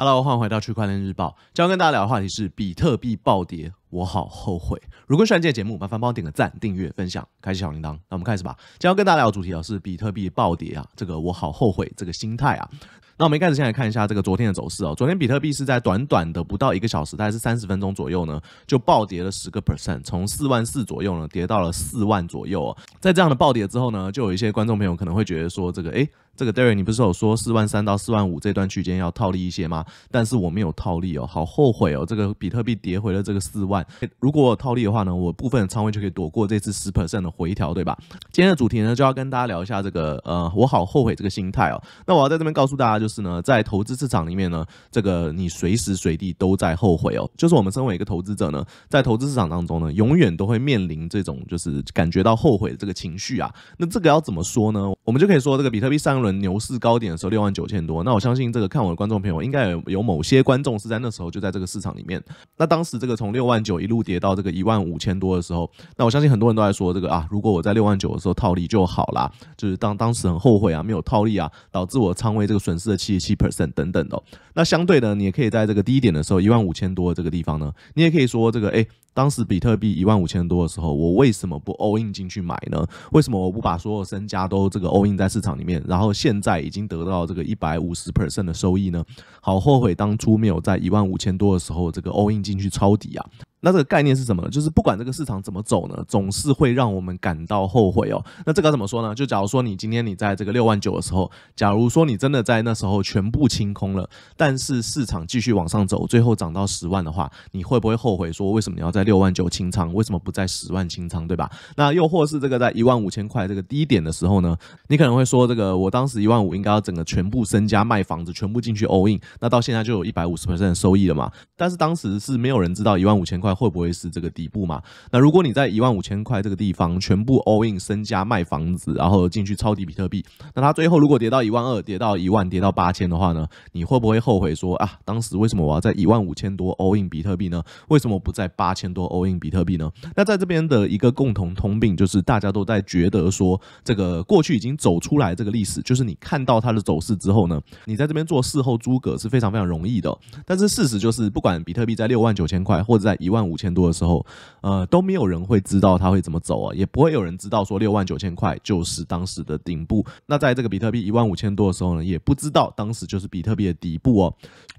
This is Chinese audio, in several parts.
Hello，欢迎回到区块链日报。今天跟大家聊的话题是比特币暴跌，我好后悔。如果喜欢这节目，麻烦帮我点个赞、订阅、分享、开启小铃铛。那我们开始吧。今天要跟大家聊的主题啊是比特币暴跌啊，这个我好后悔这个心态啊。那我们一开始先来看一下这个昨天的走势哦。昨天比特币是在短短的不到一个小时，大概是三十分钟左右呢，就暴跌了十个 percent，从四万四左右呢跌到了四万左右。哦。在这样的暴跌之后呢，就有一些观众朋友可能会觉得说，这个诶。这个 Derry 你不是有说四万三到四万五这段区间要套利一些吗？但是我没有套利哦，好后悔哦，这个比特币跌回了这个四万。如果我套利的话呢，我部分仓位就可以躲过这次十 percent 的回调，对吧？今天的主题呢就要跟大家聊一下这个呃，我好后悔这个心态哦。那我要在这边告诉大家就。是呢，在投资市场里面呢，这个你随时随地都在后悔哦。就是我们身为一个投资者呢，在投资市场当中呢，永远都会面临这种就是感觉到后悔的这个情绪啊。那这个要怎么说呢？我们就可以说，这个比特币上一轮牛市高点的时候六万九千多。那我相信这个看我的观众朋友应该有有某些观众是在那时候就在这个市场里面。那当时这个从六万九一路跌到这个一万五千多的时候，那我相信很多人都在说这个啊，如果我在六万九的时候套利就好啦，就是当当时很后悔啊，没有套利啊，导致我仓位这个损失的。七十七 percent 等等的，那相对的，你也可以在这个低点的时候，一万五千多这个地方呢，你也可以说这个哎。当时比特币一万五千多的时候，我为什么不 all in 进去买呢？为什么我不把所有身家都这个 all in 在市场里面？然后现在已经得到这个一百五十 percent 的收益呢？好后悔当初没有在一万五千多的时候这个 all in 进去抄底啊！那这个概念是什么呢？就是不管这个市场怎么走呢，总是会让我们感到后悔哦。那这个怎么说呢？就假如说你今天你在这个六万九的时候，假如说你真的在那时候全部清空了，但是市场继续往上走，最后涨到十万的话，你会不会后悔？说为什么你要在六万九清仓，为什么不在十万清仓，对吧？那又或是这个在一万五千块这个低点的时候呢？你可能会说，这个我当时一万五应该要整个全部身家卖房子，全部进去 all in。那到现在就有一百五十的收益了嘛？但是当时是没有人知道一万五千块会不会是这个底部嘛？那如果你在一万五千块这个地方全部 all in 身家卖房子，然后进去抄底比特币，那它最后如果跌到一万二，跌到一万，跌到八千的话呢？你会不会后悔说啊，当时为什么我要在一万五千多 all in 比特币呢？为什么不在八千？多欧印比特币呢？那在这边的一个共同通病就是大家都在觉得说，这个过去已经走出来这个历史，就是你看到它的走势之后呢，你在这边做事后诸葛是非常非常容易的。但是事实就是，不管比特币在六万九千块或者在一万五千多的时候，呃，都没有人会知道它会怎么走啊，也不会有人知道说六万九千块就是当时的顶部。那在这个比特币一万五千多的时候呢，也不知道当时就是比特币的底部哦。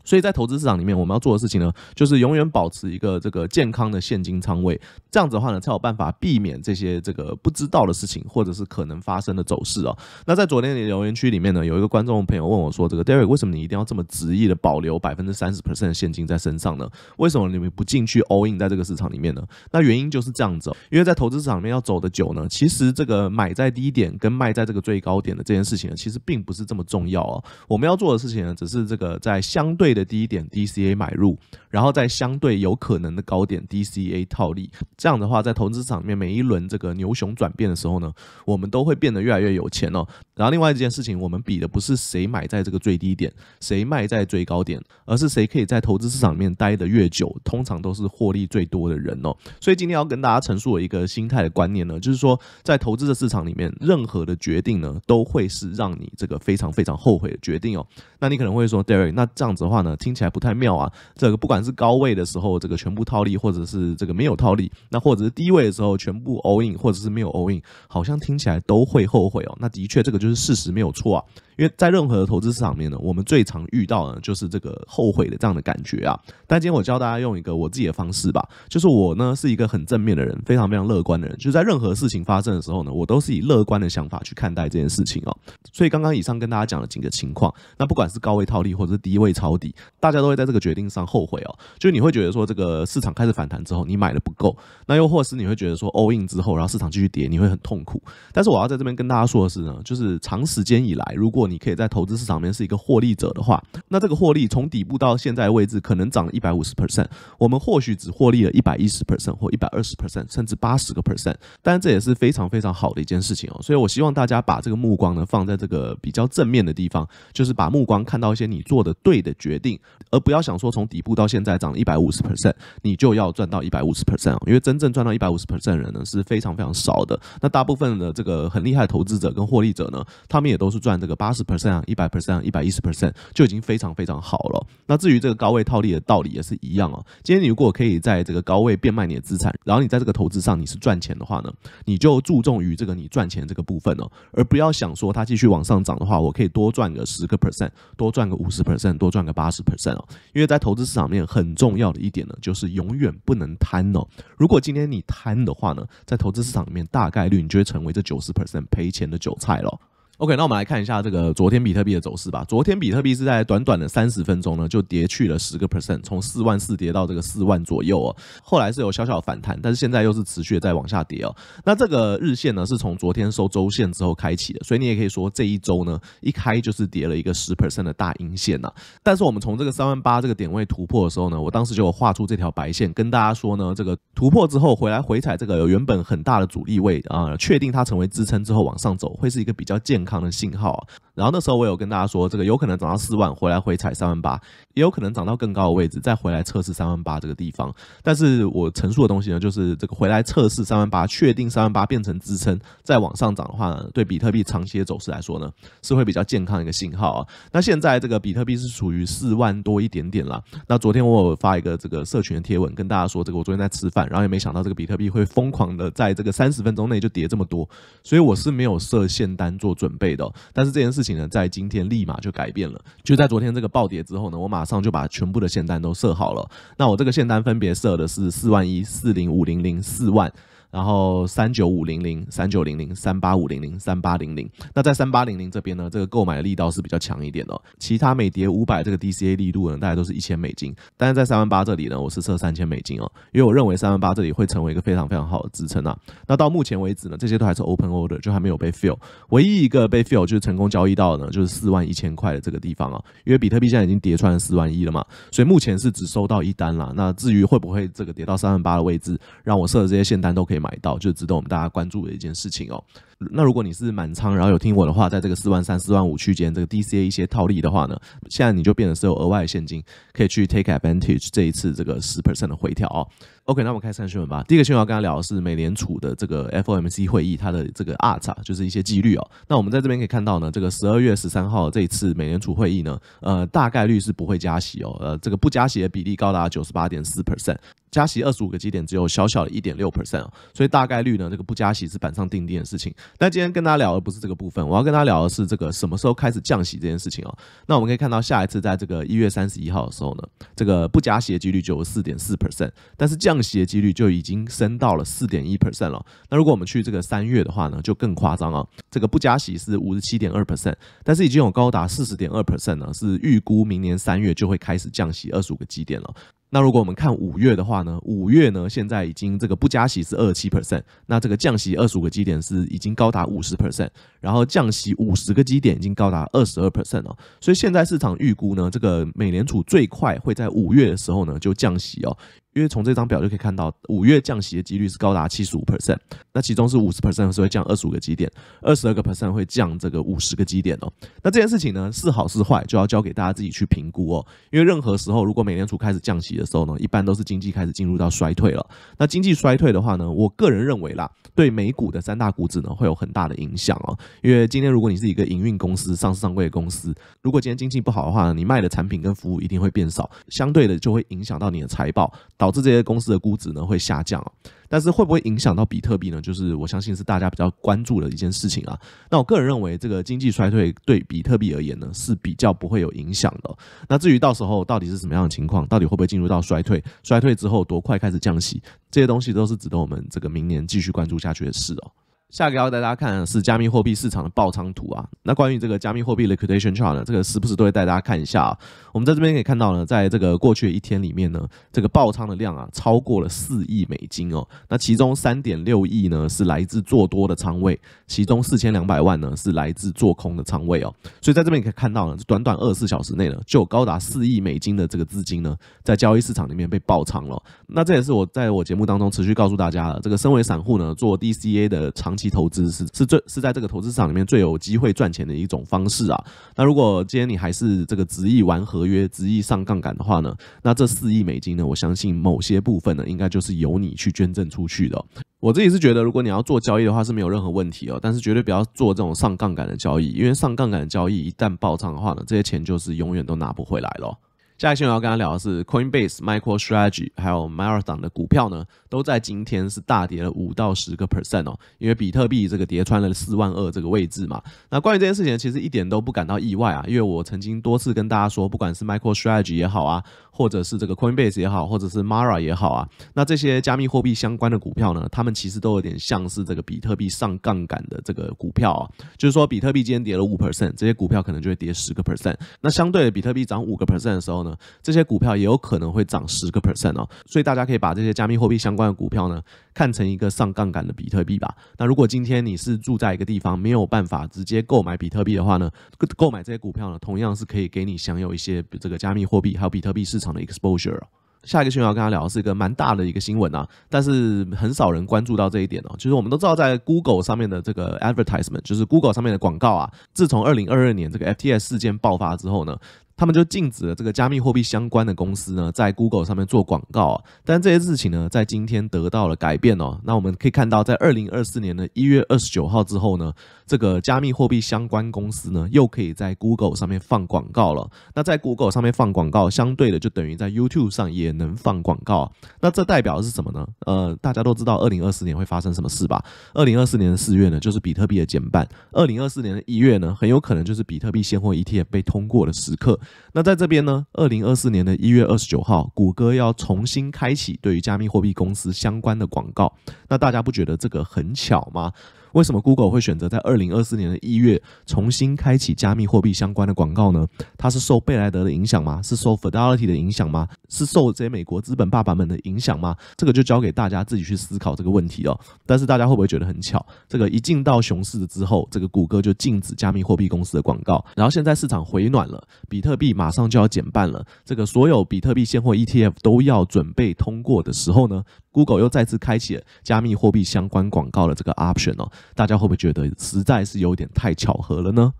所以在投资市场里面，我们要做的事情呢，就是永远保持一个这个健康的。现金仓位，这样子的话呢，才有办法避免这些这个不知道的事情，或者是可能发生的走势啊。那在昨天的留言区里面呢，有一个观众朋友问我说：“这个 d e r e k 为什么你一定要这么执意的保留百分之三十 percent 现金在身上呢？为什么你们不进去 all in 在这个市场里面呢？”那原因就是这样子，因为在投资市场里面要走的久呢，其实这个买在低点跟卖在这个最高点的这件事情呢，其实并不是这么重要哦。我们要做的事情呢，只是这个在相对的低点 DCA 买入，然后在相对有可能的高点 D。C A 套利，这样的话，在投资市场里面每一轮这个牛熊转变的时候呢，我们都会变得越来越有钱哦。然后另外一件事情，我们比的不是谁买在这个最低点，谁卖在最高点，而是谁可以在投资市场里面待的越久，通常都是获利最多的人哦。所以今天要跟大家陈述一个心态的观念呢，就是说，在投资的市场里面，任何的决定呢，都会是让你这个非常非常后悔的决定哦。那你可能会说，Derek，那这样子的话呢，听起来不太妙啊。这个不管是高位的时候，这个全部套利，或者是是这个没有套利，那或者是低位的时候全部 all i n 或者是没有 all i n 好像听起来都会后悔哦。那的确，这个就是事实，没有错啊。因为在任何的投资市场面呢，我们最常遇到呢就是这个后悔的这样的感觉啊。但今天我教大家用一个我自己的方式吧，就是我呢是一个很正面的人，非常非常乐观的人。就在任何事情发生的时候呢，我都是以乐观的想法去看待这件事情哦。所以刚刚以上跟大家讲了几个情况，那不管是高位套利或者是低位抄底，大家都会在这个决定上后悔哦。就你会觉得说这个市场开始反弹之后，你买的不够；那又或是你会觉得说 all in 之后，然后市场继续跌，你会很痛苦。但是我要在这边跟大家说的是呢，就是长时间以来，如果你可以在投资市场面是一个获利者的话，那这个获利从底部到现在位置可能涨了一百五十 percent，我们或许只获利了一百一十 percent 或一百二十 percent，甚至八十个 percent，但这也是非常非常好的一件事情哦。所以我希望大家把这个目光呢放在这个比较正面的地方，就是把目光看到一些你做的对的决定，而不要想说从底部到现在涨了一百五十 percent，你就要赚到一百五十 percent 因为真正赚到一百五十 percent 人呢是非常非常少的。那大部分的这个很厉害投资者跟获利者呢，他们也都是赚这个八十。十 percent，一百 percent，一百一十 percent，就已经非常非常好了。那至于这个高位套利的道理也是一样哦。今天你如果可以在这个高位变卖你的资产，然后你在这个投资上你是赚钱的话呢，你就注重于这个你赚钱这个部分哦，而不要想说它继续往上涨的话，我可以多赚个十个 percent，多赚个五十 percent，多赚个八十 percent 哦。因为在投资市场面很重要的一点呢，就是永远不能贪哦。如果今天你贪的话呢，在投资市场里面大概率你就会成为这九十 percent 赔钱的韭菜了。OK，那我们来看一下这个昨天比特币的走势吧。昨天比特币是在短短的三十分钟呢，就跌去了十个 percent，从四万四跌到这个四万左右哦。后来是有小小的反弹，但是现在又是持续的在往下跌哦。那这个日线呢，是从昨天收周线之后开启的，所以你也可以说这一周呢，一开就是跌了一个十 percent 的大阴线呐。但是我们从这个三万八这个点位突破的时候呢，我当时就画出这条白线，跟大家说呢，这个突破之后回来回踩这个原本很大的阻力位啊，确定它成为支撑之后往上走，会是一个比较健。康。康的信号，然后那时候我有跟大家说，这个有可能涨到四万回来回踩三万八，也有可能涨到更高的位置再回来测试三万八这个地方。但是我陈述的东西呢，就是这个回来测试三万八，确定三万八变成支撑，再往上涨的话，呢，对比特币长期的走势来说呢，是会比较健康的一个信号啊。那现在这个比特币是属于四万多一点点了。那昨天我有发一个这个社群的贴文，跟大家说，这个我昨天在吃饭，然后也没想到这个比特币会疯狂的在这个三十分钟内就跌这么多，所以我是没有设限单做准。倍的，但是这件事情呢，在今天立马就改变了。就在昨天这个暴跌之后呢，我马上就把全部的限单都设好了。那我这个限单分别设的是四万一、四零五零零、四万。然后三九五零零、三九零零、三八五零零、三八零零。那在三八零零这边呢，这个购买的力道是比较强一点的。其他每叠五百这个 DCA 力度呢，大概都是一千美金。但是在三万八这里呢，我是设三千美金哦，因为我认为三万八这里会成为一个非常非常好的支撑啊。那到目前为止呢，这些都还是 Open Order，就还没有被 Fill。唯一一个被 Fill 就是成功交易到的呢，就是四万一千块的这个地方哦，因为比特币现在已经叠穿四万一了嘛，所以目前是只收到一单啦。那至于会不会这个叠到三万八的位置，让我设的这些限单都可以。买到就值得我们大家关注的一件事情哦。那如果你是满仓，然后有听我的话，在这个四万三四万五区间，这个 DCA 一些套利的话呢，现在你就变成是有额外现金，可以去 take advantage 这一次这个十 percent 的回调哦。OK，那我们开始看新闻吧。第一个新闻，我大家聊的是美联储的这个 FOMC 会议，它的这个 art 就是一些几率哦。那我们在这边可以看到呢，这个十二月十三号这一次美联储会议呢，呃，大概率是不会加息哦。呃，这个不加息的比例高达九十八点四 percent，加息二十五个基点只有小小的一点六 percent 哦。所以大概率呢，这个不加息是板上钉钉的事情。但今天跟大家聊的不是这个部分，我要跟大家聊的是这个什么时候开始降息这件事情哦。那我们可以看到，下一次在这个一月三十一号的时候呢，这个不加息的几率九有四点四 percent，但是降降息的几率就已经升到了四点一 percent 了。那如果我们去这个三月的话呢，就更夸张啊！这个不加息是五十七点二 percent，但是已经有高达四十点二 percent 呢，是预估明年三月就会开始降息二十五个基点了。那如果我们看五月的话呢，五月呢现在已经这个不加息是二十七 percent，那这个降息二十五个基点是已经高达五十 percent，然后降息五十个基点已经高达二十二 percent 了。所以现在市场预估呢，这个美联储最快会在五月的时候呢就降息哦。因为从这张表就可以看到，五月降息的几率是高达七十五 percent，那其中是五十 percent 是会降二十五个基点，二十二个 percent 会降这个五十个基点哦。那这件事情呢，是好是坏，就要交给大家自己去评估哦。因为任何时候，如果美联储开始降息的时候呢，一般都是经济开始进入到衰退了。那经济衰退的话呢，我个人认为啦，对美股的三大股指呢会有很大的影响哦。因为今天如果你是一个营运公司、上市上柜公司，如果今天经济不好的话，你卖的产品跟服务一定会变少，相对的就会影响到你的财报。导致这些公司的估值呢会下降，但是会不会影响到比特币呢？就是我相信是大家比较关注的一件事情啊。那我个人认为，这个经济衰退对比特币而言呢是比较不会有影响的。那至于到时候到底是什么样的情况，到底会不会进入到衰退，衰退之后多快开始降息，这些东西都是值得我们这个明年继续关注下去的事哦。下一个要带大家看的是加密货币市场的爆仓图啊。那关于这个加密货币的 liquidation chart 呢，这个时不时都会带大家看一下啊。我们在这边可以看到呢，在这个过去的一天里面呢，这个爆仓的量啊，超过了四亿美金哦。那其中三点六亿呢是来自做多的仓位，其中四千两百万呢是来自做空的仓位哦。所以在这边可以看到呢，短短二十四小时内呢，就有高达四亿美金的这个资金呢，在交易市场里面被爆仓了。那这也是我在我节目当中持续告诉大家的，这个身为散户呢，做 DCA 的长。期投资是是最是在这个投资市场里面最有机会赚钱的一种方式啊。那如果今天你还是这个执意玩合约、执意上杠杆的话呢？那这四亿美金呢？我相信某些部分呢，应该就是由你去捐赠出去的。我自己是觉得，如果你要做交易的话，是没有任何问题哦。但是绝对不要做这种上杠杆的交易，因为上杠杆的交易一旦爆仓的话呢，这些钱就是永远都拿不回来了。下一期我要跟他聊的是 Coinbase、MicroStrategy 还有 Marathon 的股票呢，都在今天是大跌了五到十个 percent 哦，因为比特币这个跌穿了四万二这个位置嘛。那关于这件事情，其实一点都不感到意外啊，因为我曾经多次跟大家说，不管是 MicroStrategy 也好啊，或者是这个 Coinbase 也好，或者是 m a r a 也好啊，那这些加密货币相关的股票呢，他们其实都有点像是这个比特币上杠杆的这个股票哦，就是说比特币今天跌了五 percent，这些股票可能就会跌十个 percent。那相对比特币涨五个 percent 的时候呢？这些股票也有可能会涨十个 percent 哦，所以大家可以把这些加密货币相关的股票呢看成一个上杠杆的比特币吧。那如果今天你是住在一个地方没有办法直接购买比特币的话呢，购买这些股票呢，同样是可以给你享有一些这个加密货币还有比特币市场的 exposure。下一个新闻要跟他聊是一个蛮大的一个新闻啊，但是很少人关注到这一点哦。就是我们都知道在 Google 上面的这个 advertisement，就是 Google 上面的广告啊，自从二零二二年这个 FTS 事件爆发之后呢。他们就禁止了这个加密货币相关的公司呢，在 Google 上面做广告。但这些事情呢，在今天得到了改变哦。那我们可以看到，在二零二四年的一月二十九号之后呢，这个加密货币相关公司呢，又可以在 Google 上面放广告了。那在 Google 上面放广告，相对的就等于在 YouTube 上也能放广告。那这代表的是什么呢？呃，大家都知道二零二四年会发生什么事吧？二零二四年四月呢，就是比特币的减半；二零二四年的一月呢，很有可能就是比特币现货 ETF 被通过的时刻。那在这边呢，二零二四年的一月二十九号，谷歌要重新开启对于加密货币公司相关的广告，那大家不觉得这个很巧吗？为什么 Google 会选择在二零二四年的一月重新开启加密货币相关的广告呢？它是受贝莱德的影响吗？是受 Fidelity 的影响吗？是受这些美国资本爸爸们的影响吗？这个就交给大家自己去思考这个问题哦。但是大家会不会觉得很巧？这个一进到熊市之后，这个谷歌就禁止加密货币公司的广告，然后现在市场回暖了，比特币马上就要减半了，这个所有比特币现货 ETF 都要准备通过的时候呢？Google 又再次开启加密货币相关广告的这个 option 哦，大家会不会觉得实在是有点太巧合了呢？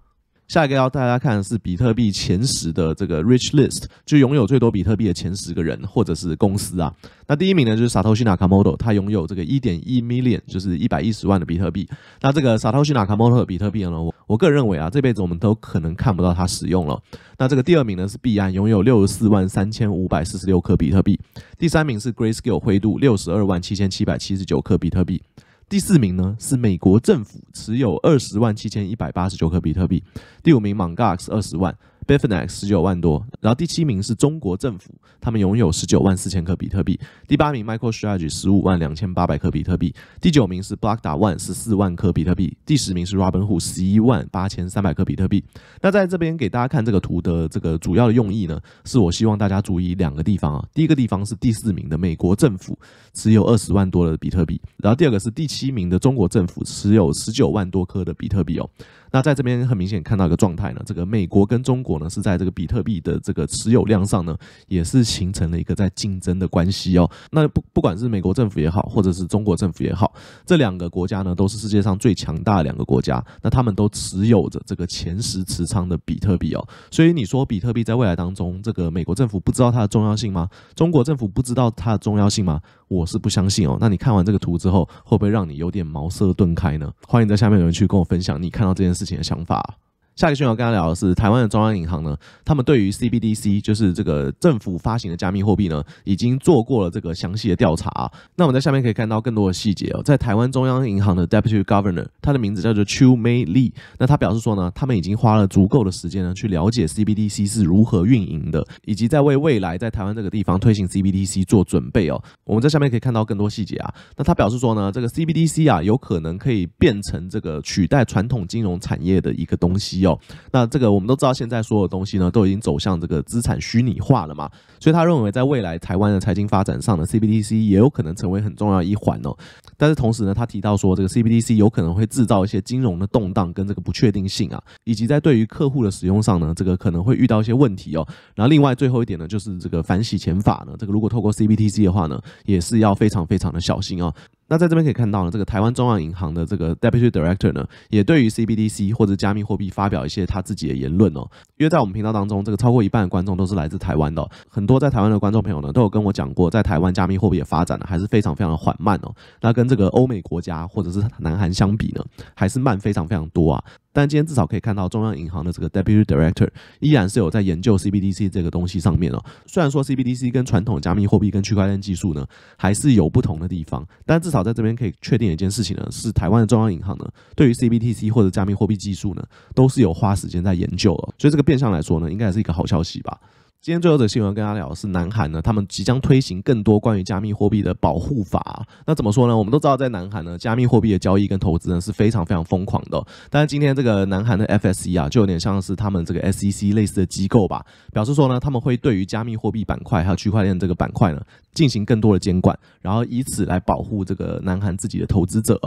下一个要大家看的是比特币前十的这个 rich list，就拥有最多比特币的前十个人或者是公司啊。那第一名呢就是 Satoshi Nakamoto，他拥有这个点一 million，就是一百一十万的比特币。那这个 Satoshi Nakamoto 的比特币呢，我我个人认为啊，这辈子我们都可能看不到他使用了。那这个第二名呢是币安，拥有六十四万三千五百四十六颗比特币。第三名是 Grayscale 水度，六十二万七千七百七十九颗比特币。第四名呢是美国政府持有二十万七千一百八十九颗比特币，第五名 m n g a x 二十万。Bifanex 十九万多，然后第七名是中国政府，他们拥有十九万四千颗比特币。第八名 Michael Strategy 十五万两千八百颗比特币。第九名是 Blockda One 十四万颗比特币。第十名是 Robinhood 十一万八千三百颗比特币。那在这边给大家看这个图的这个主要的用意呢，是我希望大家注意两个地方啊。第一个地方是第四名的美国政府持有二十万多的比特币，然后第二个是第七名的中国政府持有十九万多颗的比特币哦。那在这边很明显看到一个状态呢，这个美国跟中国呢是在这个比特币的这个持有量上呢，也是形成了一个在竞争的关系哦。那不不管是美国政府也好，或者是中国政府也好，这两个国家呢都是世界上最强大的两个国家，那他们都持有着这个前十持仓的比特币哦。所以你说比特币在未来当中，这个美国政府不知道它的重要性吗？中国政府不知道它的重要性吗？我是不相信哦。那你看完这个图之后，会不会让你有点茅塞顿开呢？欢迎在下面有人去跟我分享，你看到这件。事。事情的想法。下一个讯号，跟大家聊的是台湾的中央银行呢，他们对于 CBDC，就是这个政府发行的加密货币呢，已经做过了这个详细的调查啊。那我们在下面可以看到更多的细节哦。在台湾中央银行的 Deputy Governor，他的名字叫做 Chu May Lee，那他表示说呢，他们已经花了足够的时间呢，去了解 CBDC 是如何运营的，以及在为未来在台湾这个地方推行 CBDC 做准备哦。我们在下面可以看到更多细节啊。那他表示说呢，这个 CBDC 啊，有可能可以变成这个取代传统金融产业的一个东西哦。那这个我们都知道，现在所有东西呢都已经走向这个资产虚拟化了嘛，所以他认为在未来台湾的财经发展上呢，CBDC 也有可能成为很重要一环哦。但是同时呢，他提到说这个 CBDC 有可能会制造一些金融的动荡跟这个不确定性啊，以及在对于客户的使用上呢，这个可能会遇到一些问题哦。然后另外最后一点呢，就是这个反洗钱法呢，这个如果透过 CBDC 的话呢，也是要非常非常的小心哦。那在这边可以看到呢，这个台湾中央银行的这个 Deputy Director 呢，也对于 CBDC 或者加密货币发表一些他自己的言论哦。因为在我们频道当中，这个超过一半的观众都是来自台湾的，很多在台湾的观众朋友呢，都有跟我讲过，在台湾加密货币的发展呢，还是非常非常的缓慢哦。那跟这个欧美国家或者是南韩相比呢，还是慢非常非常多啊。但今天至少可以看到，中央银行的这个 Deputy Director 依然是有在研究 CBDC 这个东西上面哦。虽然说 CBDC 跟传统加密货币跟区块链技术呢，还是有不同的地方，但至少在这边可以确定一件事情呢，是台湾的中央银行呢，对于 CBDC 或者加密货币技术呢，都是有花时间在研究的。所以这个变相来说呢，应该也是一个好消息吧。今天最后的新闻，跟大家聊的是南韩呢，他们即将推行更多关于加密货币的保护法。那怎么说呢？我们都知道，在南韩呢，加密货币的交易跟投资呢是非常非常疯狂的。但是今天这个南韩的 FSC 啊，就有点像是他们这个 SEC 类似的机构吧，表示说呢，他们会对于加密货币板块还有区块链这个板块呢，进行更多的监管，然后以此来保护这个南韩自己的投资者。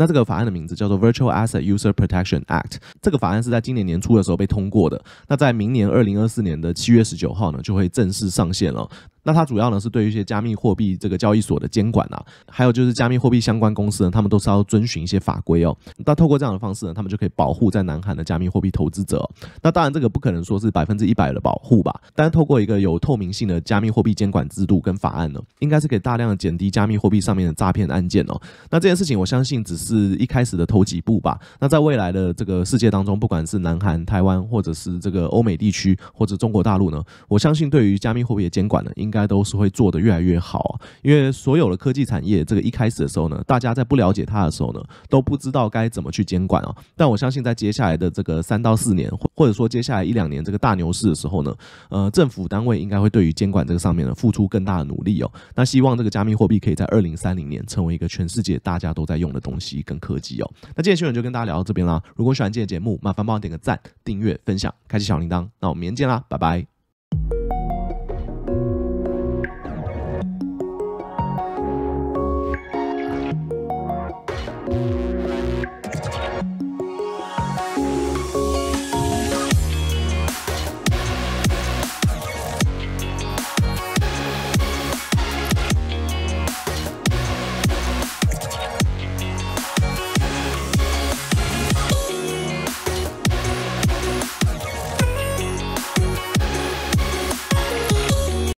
那这个法案的名字叫做 Virtual Asset User Protection Act，这个法案是在今年年初的时候被通过的。那在明年二零二四年的七月十九号呢，就会正式上线了。那它主要呢是对于一些加密货币这个交易所的监管啊，还有就是加密货币相关公司呢，他们都是要遵循一些法规哦。那透过这样的方式呢，他们就可以保护在南韩的加密货币投资者。那当然这个不可能说是百分之一百的保护吧，但是透过一个有透明性的加密货币监管制度跟法案呢，应该是可以大量的减低加密货币上面的诈骗案件哦。那这件事情我相信只是一开始的头几步吧。那在未来的这个世界当中，不管是南韩、台湾，或者是这个欧美地区，或者中国大陆呢，我相信对于加密货币的监管呢，应应该都是会做得越来越好，因为所有的科技产业，这个一开始的时候呢，大家在不了解它的时候呢，都不知道该怎么去监管啊。但我相信，在接下来的这个三到四年，或者说接下来一两年这个大牛市的时候呢，呃，政府单位应该会对于监管这个上面呢付出更大的努力哦。那希望这个加密货币可以在二零三零年成为一个全世界大家都在用的东西跟科技哦。那今天新闻就跟大家聊到这边啦。如果喜欢今天节目，麻烦帮我点个赞、订阅、分享、开启小铃铛。那我们明天见啦，拜拜。